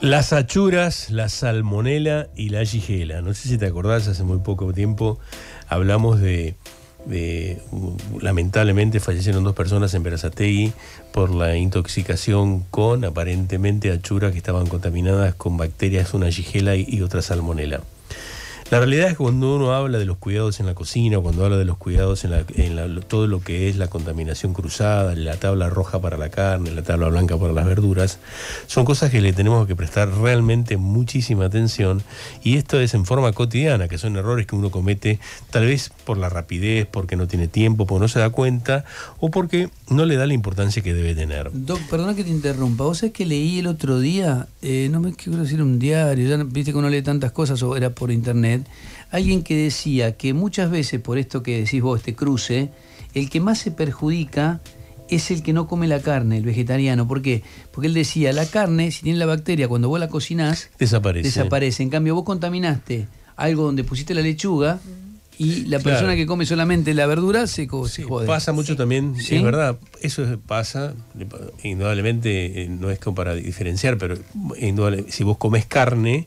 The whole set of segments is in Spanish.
Las achuras, la salmonela y la yigela. No sé si te acordás, hace muy poco tiempo hablamos de, uh, lamentablemente fallecieron dos personas en Berazategui por la intoxicación con aparentemente achuras que estaban contaminadas con bacterias, una yigela y otra salmonela. La realidad es que cuando uno habla de los cuidados en la cocina, cuando habla de los cuidados en, todo lo que es la contaminación cruzada, la tabla roja para la carne, la tabla blanca para las verduras, son cosas que le tenemos que prestar realmente muchísima atención y esto es en forma cotidiana, que son errores que uno comete tal vez por la rapidez, porque no tiene tiempo, porque no se da cuenta o porque no le da la importancia que debe tener. Doc, perdona que te interrumpa, vos sabés que leí el otro día, eh, no me quiero decir un diario, viste que uno lee tantas cosas o era por internet, alguien que decía que muchas veces, por esto que decís vos, este cruce, el que más se perjudica es el que no come la carne, el vegetariano. ¿Por qué? Porque él decía, la carne, si tiene la bacteria, cuando vos la cocinás, desaparece. Desaparece. En cambio, vos contaminaste algo donde pusiste la lechuga y la persona que come solamente la verdura se, se jode. Pasa mucho también, es verdad, eso pasa, indudablemente eh, no es como para diferenciar, pero eh, si vos comes carne,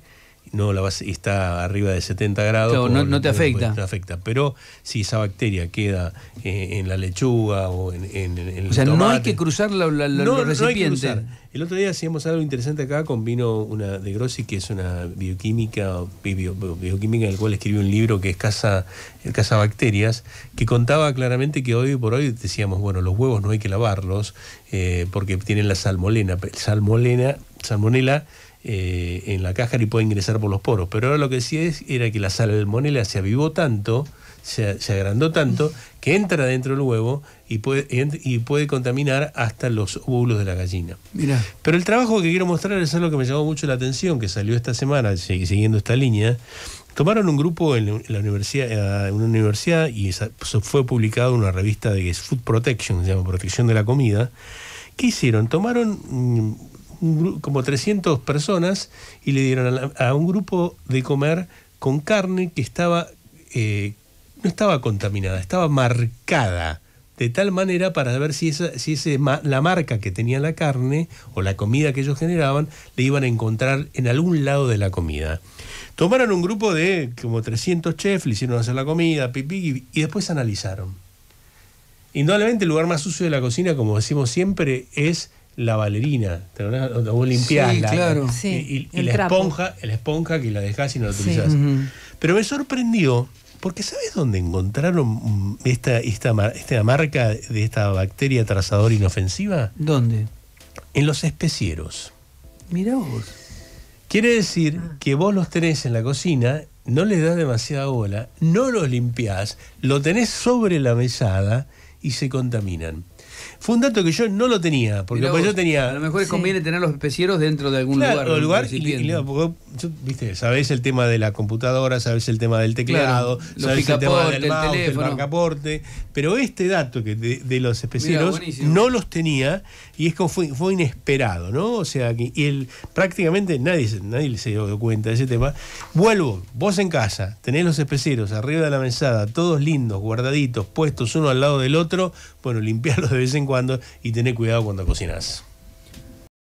no la vas, está arriba de 70 grados. no, te afecta. Pero si esa bacteria queda eh, en, la lechuga o en, en, O sea, no hay que cruzar la, los recipientes. El otro día hacíamos algo interesante acá con vino una de Grossi, que es una bioquímica, bioquímica en el cual escribió un libro que es Casa, Casa Bacterias, que contaba claramente que hoy por hoy decíamos, bueno, los huevos no hay que lavarlos eh, porque tienen la salmolena. Salmolena, salmonela eh, en la caja y puede ingresar por los poros. Pero ahora lo que sí es era que la salmonella se avivó tanto, se, agrandó tanto, que entra dentro del huevo y puede, y puede contaminar hasta los óvulos de la gallina. Pero el trabajo que quiero mostrar es algo que me llamó mucho la atención, que salió esta semana, siguiendo esta línea. Tomaron un grupo en la universidad, en eh, una universidad y fue publicado en una revista de Food Protection, se llama Protección de la Comida. ¿Qué hicieron? Tomaron mm, como 300 personas y le dieron a, un grupo de comer con carne que estaba, eh, no estaba contaminada, estaba marcada de tal manera para ver si, si la marca que tenía la carne o la comida que ellos generaban le iban a encontrar en algún lado de la comida. Tomaron un grupo de como 300 chefs, le hicieron hacer la comida, pipí, y después analizaron. Indudablemente el lugar más sucio de la cocina, como decimos siempre, es la valerina, vos limpiás la, claro. y, la esponja, la esponja que la dejás y no la utilizás. Pero me sorprendió, porque ¿sabés dónde encontraron esta, esta marca de esta bacteria trazadora inofensiva? ¿Dónde? En los especieros. Mirá vos. Quiere decir ah. que vos los tenés en la cocina, no les das demasiada bola, no los limpiás, lo tenés sobre la mesada y se contaminan. Fue un dato que yo no lo tenía, porque pues yo tenía. A lo mejor conviene tener los especieros dentro de algún lugar. lugar y, viste, sabés el tema de la computadora, sabés el tema del teclado, sabés el tema del mouse, del teléfono. marcaporte. Pero este dato que de, los especieros no los tenía y es que fue, inesperado, ¿no? O sea, y prácticamente nadie, nadie se dio cuenta de ese tema. Vuelvo, vos en casa, tenés los especieros arriba de la mesada, todos lindos, guardaditos, puestos uno al lado del otro, bueno, limpiarlos de vez en cuando y tener cuidado cuando cocinas.